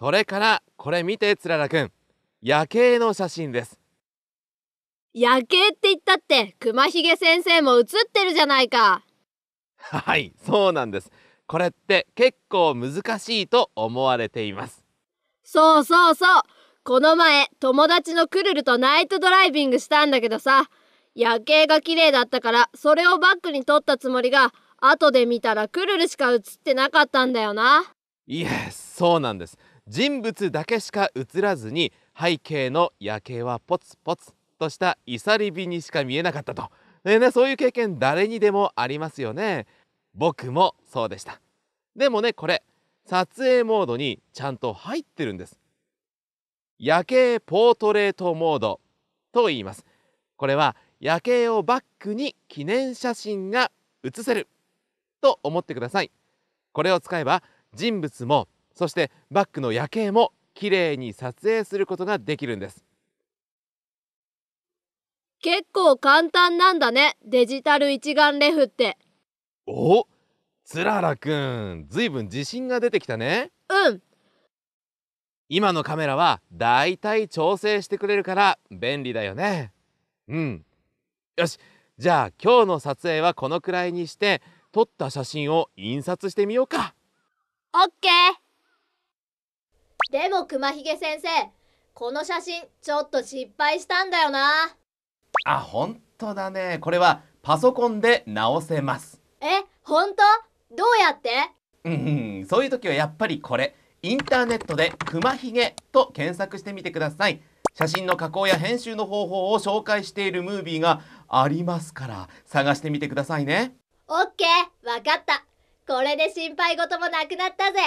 それからこれ見てつららくん夜景の写真です夜景って言ったって熊ひげ先生も写ってるじゃないかはいそうなんですこれって結構難しいと思われていますそうそうそうこの前友達のくるるとナイトドライビングしたんだけどさ夜景が綺麗だったからそれをバックに撮ったつもりが後で見たらくるるしか写ってなかったんだよないえそうなんです人物だけしか映らずに背景の夜景はポツポツとしたいさり火にしか見えなかったと、ねね、そういう経験誰にでもありますよね僕もそうでしたでもねこれ撮影モードにちゃんと入ってるんです夜景ポートレートモードと言いますこれは夜景をバックに記念写真が写せると思ってくださいこれを使えば人物もそしてバックの夜景も綺麗に撮影することができるんです結構簡単なんだねデジタル一眼レフっておつららくんずいぶん自信が出てきたねうん今のカメラはだいたい調整してくれるから便利だよねうんよしじゃあ今日の撮影はこのくらいにして撮った写真を印刷してみようかオッケーでも熊ひげ先生この写真ちょっと失敗したんだよなあ本当だねこれはパソコンで直せますえ本当どうやってうんそういう時はやっぱりこれインターネットで「くまひげ」と検索してみてください写真の加工や編集の方法を紹介しているムービーがありますから探してみてくださいねオッケーわかったこれで心配事もなくなったぜ